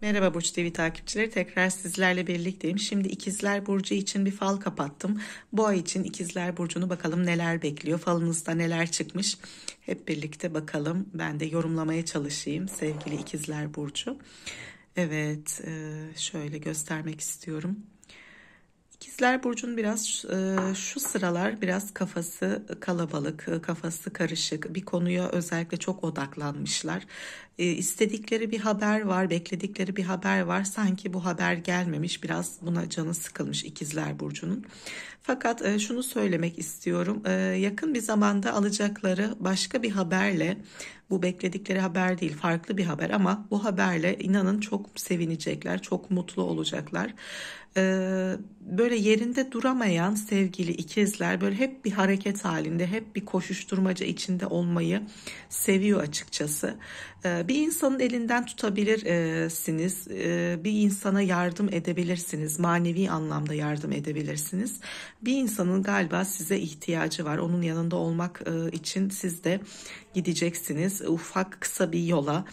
Merhaba Burç TV takipçileri tekrar sizlerle birlikteyim. Şimdi ikizler burcu için bir fal kapattım. Bu ay için ikizler burcunu bakalım neler bekliyor. Falınızda neler çıkmış. Hep birlikte bakalım. Ben de yorumlamaya çalışayım sevgili ikizler burcu. Evet e, şöyle göstermek istiyorum. İkizler burcun biraz e, şu sıralar biraz kafası kalabalık, e, kafası karışık. Bir konuya özellikle çok odaklanmışlar. E, istedikleri bir haber var, bekledikleri bir haber var. Sanki bu haber gelmemiş, biraz buna canı sıkılmış İkizler Burcu'nun. Fakat şunu söylemek istiyorum. yakın bir zamanda alacakları başka bir haberle bu bekledikleri haber değil farklı bir haber ama bu haberle inanın çok sevinecekler çok mutlu olacaklar ee, böyle yerinde duramayan sevgili ikizler böyle hep bir hareket halinde hep bir koşuşturmaca içinde olmayı seviyor açıkçası. Ee, bir insanın elinden tutabilirsiniz e, e, bir insana yardım edebilirsiniz manevi anlamda yardım edebilirsiniz. Bir insanın galiba size ihtiyacı var onun yanında olmak e, için siz de gideceksiniz ufak kısa bir yola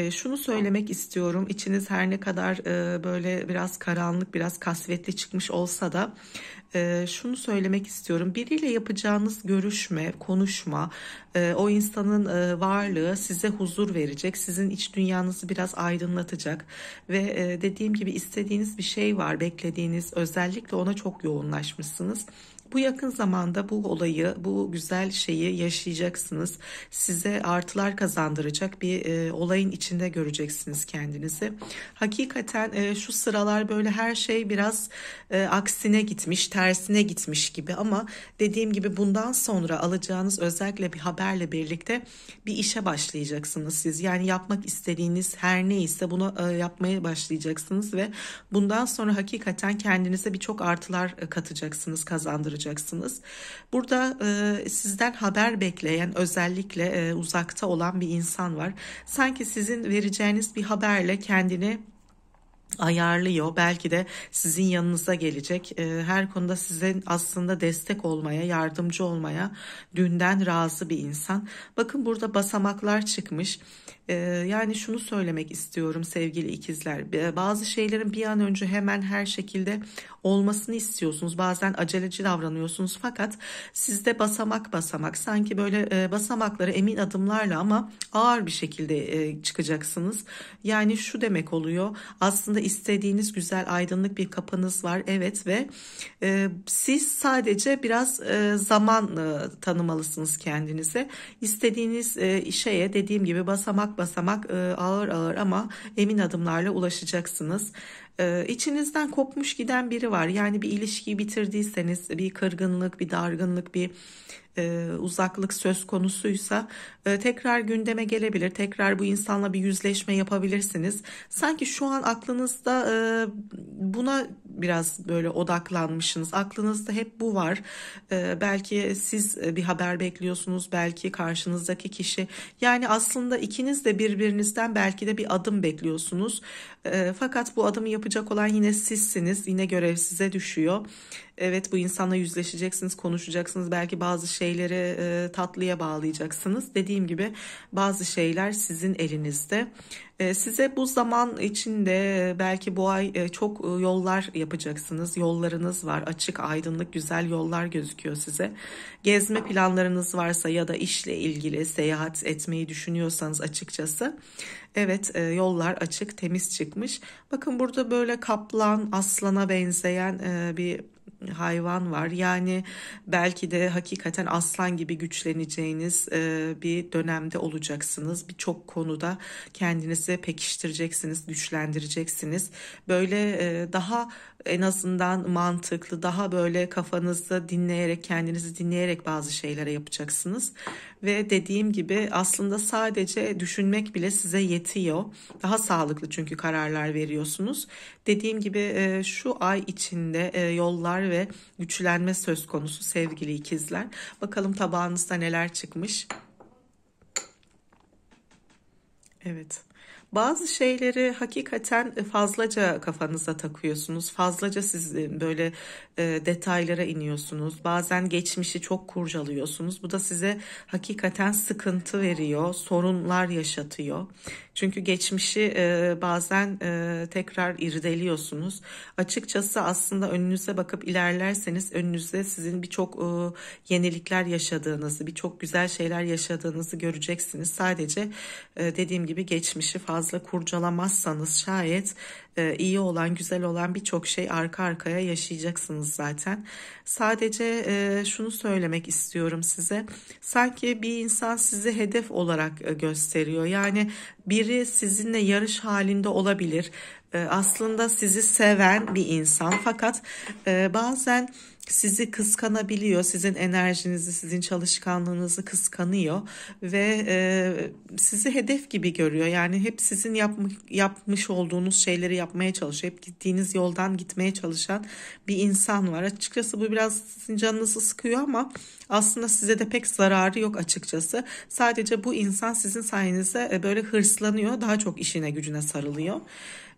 ee, şunu söylemek istiyorum. İçiniz her ne kadar e, böyle biraz karanlık, biraz kasvetli çıkmış olsa da e, şunu söylemek istiyorum. Biriyle yapacağınız görüşme, konuşma, e, o insanın e, varlığı size huzur verecek, sizin iç dünyanızı biraz aydınlatacak ve e, dediğim gibi istediğiniz bir şey var, beklediğiniz, özellikle ona çok yoğunlaşmışsınız. Bu yakın zamanda bu olayı, bu güzel şeyi yaşayacaksınız. Size artılar kazandıracak bir e, olayın içinde göreceksiniz kendinizi. Hakikaten e, şu sıralar böyle her şey biraz e, aksine gitmiş, tersine gitmiş gibi ama dediğim gibi bundan sonra alacağınız özellikle bir haberle birlikte bir işe başlayacaksınız siz. Yani yapmak istediğiniz her neyse bunu e, yapmaya başlayacaksınız ve bundan sonra hakikaten kendinize birçok artılar e, katacaksınız, kazandıracaksınız. Burada e, sizden haber bekleyen özellikle uzakta olan bir insan var. Sanki sizin vereceğiniz bir haberle kendini ayarlıyor. Belki de sizin yanınıza gelecek. Ee, her konuda size aslında destek olmaya, yardımcı olmaya dünden razı bir insan. Bakın burada basamaklar çıkmış. Ee, yani şunu söylemek istiyorum sevgili ikizler. Ee, bazı şeylerin bir an önce hemen her şekilde olmasını istiyorsunuz. Bazen aceleci davranıyorsunuz fakat sizde basamak basamak sanki böyle e, basamakları emin adımlarla ama ağır bir şekilde e, çıkacaksınız. Yani şu demek oluyor. Aslında istediğiniz güzel aydınlık bir kapınız var. Evet ve e, siz sadece biraz zaman tanımalısınız kendinize. İstediğiniz şeye dediğim gibi basamak basamak e, ağır ağır ama emin adımlarla ulaşacaksınız. Ee, içinizden kopmuş giden biri var. Yani bir ilişkiyi bitirdiyseniz bir kırgınlık, bir dargınlık, bir e, uzaklık söz konusuysa e, tekrar gündeme gelebilir. Tekrar bu insanla bir yüzleşme yapabilirsiniz. Sanki şu an aklınızda e, buna biraz böyle odaklanmışsınız. Aklınızda hep bu var. belki siz bir haber bekliyorsunuz. Belki karşınızdaki kişi. Yani aslında ikiniz de birbirinizden belki de bir adım bekliyorsunuz. fakat bu adımı yap yapacak olan yine sizsiniz. Yine görev size düşüyor. Evet bu insanla yüzleşeceksiniz, konuşacaksınız. Belki bazı şeyleri e, tatlıya bağlayacaksınız. Dediğim gibi bazı şeyler sizin elinizde. E, size bu zaman içinde belki bu ay e, çok e, yollar yapacaksınız. Yollarınız var. Açık, aydınlık, güzel yollar gözüküyor size. Gezme planlarınız varsa ya da işle ilgili seyahat etmeyi düşünüyorsanız açıkçası. Evet e, yollar açık, temiz çıkmış. Bakın burada böyle kaplan, aslana benzeyen e, bir hayvan var. Yani belki de hakikaten aslan gibi güçleneceğiniz e, bir dönemde olacaksınız. Birçok konuda kendinizi pekiştireceksiniz, güçlendireceksiniz. Böyle e, daha en azından mantıklı, daha böyle kafanızı dinleyerek, kendinizi dinleyerek bazı şeylere yapacaksınız ve dediğim gibi aslında sadece düşünmek bile size yetiyor. Daha sağlıklı çünkü kararlar veriyorsunuz. Dediğim gibi e, şu ay içinde e, yollar ve güçlenme söz konusu sevgili ikizler. Bakalım tabağınızda neler çıkmış. Evet bazı şeyleri hakikaten e, fazlaca kafanıza takıyorsunuz. Fazlaca siz e, böyle e, detaylara iniyorsunuz. Bazen geçmişi çok kurcalıyorsunuz. Bu da size hakikaten sıkıntı veriyor, sorunlar yaşatıyor. Çünkü geçmişi e, bazen e, tekrar irdeliyorsunuz. Açıkçası aslında önünüze bakıp ilerlerseniz önünüzde sizin birçok e, yenilikler yaşadığınızı, birçok güzel şeyler yaşadığınızı göreceksiniz. Sadece e, dediğim gibi geçmişi fazla kurcalamazsanız şayet e, iyi olan, güzel olan birçok şey arka arkaya yaşayacaksınız zaten. Sadece e, şunu söylemek istiyorum size. Sanki bir insan sizi hedef olarak e, gösteriyor. Yani biri sizinle yarış halinde olabilir. Ee, aslında sizi seven bir insan fakat e, bazen sizi kıskanabiliyor, sizin enerjinizi, sizin çalışkanlığınızı kıskanıyor ve e, sizi hedef gibi görüyor. Yani hep sizin yapmış, yapmış olduğunuz şeyleri yapmaya çalışıyor, hep gittiğiniz yoldan gitmeye çalışan bir insan var. Açıkçası bu biraz sizin canınızı sıkıyor ama aslında size de pek zararı yok açıkçası. Sadece bu insan sizin sayenizde e, böyle hırslanıyor, daha çok işine gücüne sarılıyor.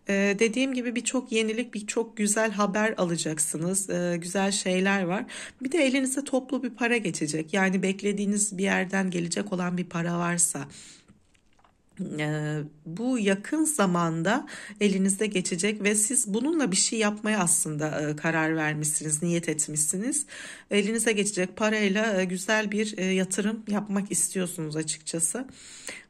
Ee, dediğim gibi birçok yenilik, birçok güzel haber alacaksınız. Ee, güzel şeyler var. Bir de elinize toplu bir para geçecek. Yani beklediğiniz bir yerden gelecek olan bir para varsa ee, bu yakın zamanda elinizde geçecek ve siz bununla bir şey yapmaya aslında e, karar vermişsiniz, niyet etmişsiniz. Elinize geçecek parayla e, güzel bir e, yatırım yapmak istiyorsunuz açıkçası.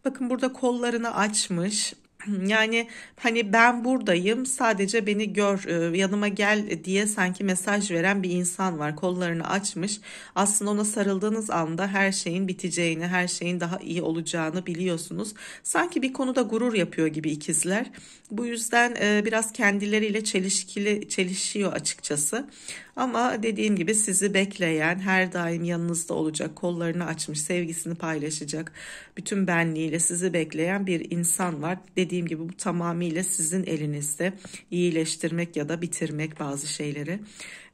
Bakın burada kollarını açmış, Yani hani ben buradayım sadece beni gör e, yanıma gel diye sanki mesaj veren bir insan var kollarını açmış aslında ona sarıldığınız anda her şeyin biteceğini her şeyin daha iyi olacağını biliyorsunuz sanki bir konuda gurur yapıyor gibi ikizler bu yüzden e, biraz kendileriyle çelişkili çelişiyor açıkçası ama dediğim gibi sizi bekleyen, her daim yanınızda olacak, kollarını açmış, sevgisini paylaşacak, bütün benliğiyle sizi bekleyen bir insan var. Dediğim gibi bu tamamıyla sizin elinizde iyileştirmek ya da bitirmek bazı şeyleri.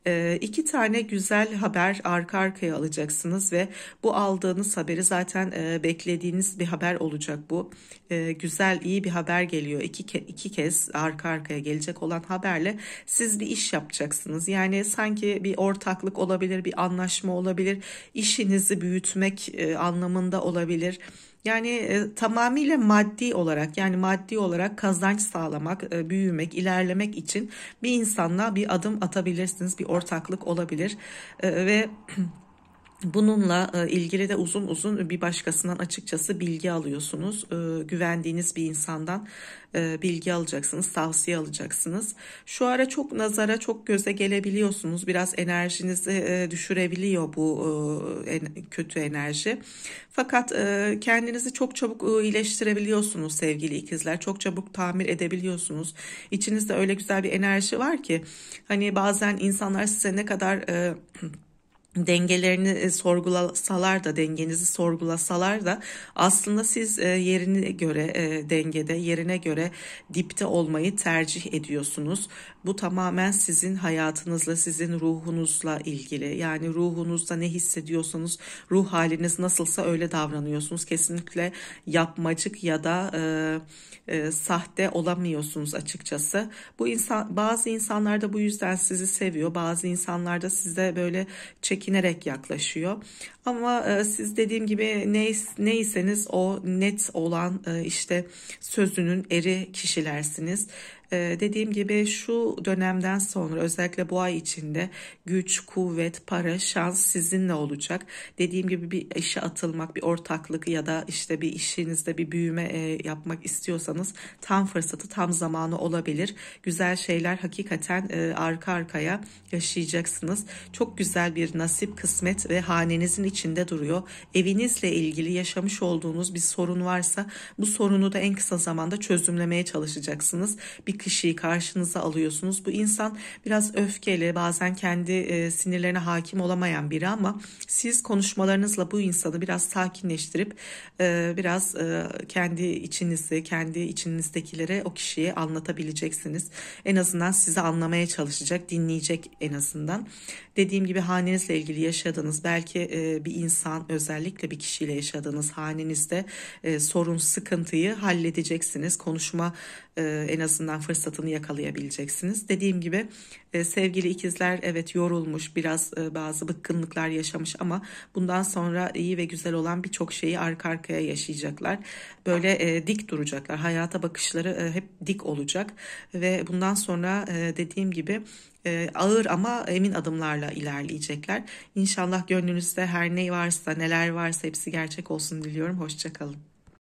E, iki tane güzel haber arka arkaya alacaksınız ve bu aldığınız haberi zaten e, beklediğiniz bir haber olacak bu. Ee, güzel iyi bir haber geliyor. iki ke iki kez arka arkaya gelecek olan haberle siz bir iş yapacaksınız. Yani sanki bir ortaklık olabilir, bir anlaşma olabilir, işinizi büyütmek e, anlamında olabilir. Yani e, tamamıyla maddi olarak yani maddi olarak kazanç sağlamak, e, büyümek, ilerlemek için bir insanla bir adım atabilirsiniz, bir ortaklık olabilir e, ve Bununla e, ilgili de uzun uzun bir başkasından açıkçası bilgi alıyorsunuz. E, güvendiğiniz bir insandan e, bilgi alacaksınız, tavsiye alacaksınız. Şu ara çok nazara, çok göze gelebiliyorsunuz. Biraz enerjinizi düşürebiliyor bu kötü enerji. Fakat kendinizi çok çabuk iyileştirebiliyorsunuz sevgili ikizler. Çok çabuk tamir edebiliyorsunuz. İçinizde öyle güzel bir enerji var ki hani bazen insanlar size ne kadar dengelerini e, sorgulasalar da dengenizi sorgulasalar da aslında siz e, yerine göre e, dengede yerine göre dipte olmayı tercih ediyorsunuz. Bu tamamen sizin hayatınızla sizin ruhunuzla ilgili yani ruhunuzda ne hissediyorsanız ruh haliniz nasılsa öyle davranıyorsunuz. Kesinlikle yapmacık ya da e, e, sahte olamıyorsunuz açıkçası. Bu insan bazı insanlar da bu yüzden sizi seviyor bazı insanlar da size böyle çek çekinerek yaklaşıyor. Ama e, siz dediğim gibi ne, neyseniz o net olan e, işte sözünün eri kişilersiniz. E, dediğim gibi şu dönemden sonra özellikle bu ay içinde güç, kuvvet, para, şans sizinle olacak. Dediğim gibi bir işe atılmak, bir ortaklık ya da işte bir işinizde bir büyüme e, yapmak istiyorsanız tam fırsatı, tam zamanı olabilir. Güzel şeyler hakikaten e, arka arkaya yaşayacaksınız. Çok güzel bir nasip, kısmet ve hanenizin içinde duruyor. Evinizle ilgili yaşamış olduğunuz bir sorun varsa bu sorunu da en kısa zamanda çözümlemeye çalışacaksınız. Bir kişiyi karşınıza alıyorsunuz. Bu insan biraz öfkeli, bazen kendi e, sinirlerine hakim olamayan biri ama siz konuşmalarınızla bu insanı biraz sakinleştirip e, biraz e, kendi içinizi, kendi içinizdekilere o kişiyi anlatabileceksiniz. En azından sizi anlamaya çalışacak, dinleyecek en azından. Dediğim gibi hanenizle ilgili yaşadığınız belki e, bir insan özellikle bir kişiyle yaşadığınız hanenizde e, sorun sıkıntıyı halledeceksiniz. Konuşma e, en azından fırsatını yakalayabileceksiniz. Dediğim gibi e, sevgili ikizler evet yorulmuş biraz e, bazı bıkkınlıklar yaşamış ama bundan sonra iyi ve güzel olan birçok şeyi arka arkaya yaşayacaklar. Böyle e, dik duracaklar. Hayata bakışları hep dik olacak ve bundan sonra dediğim gibi ağır ama emin adımlarla ilerleyecekler. İnşallah gönlünüzde her ne varsa neler varsa hepsi gerçek olsun diliyorum. Hoşçakalın.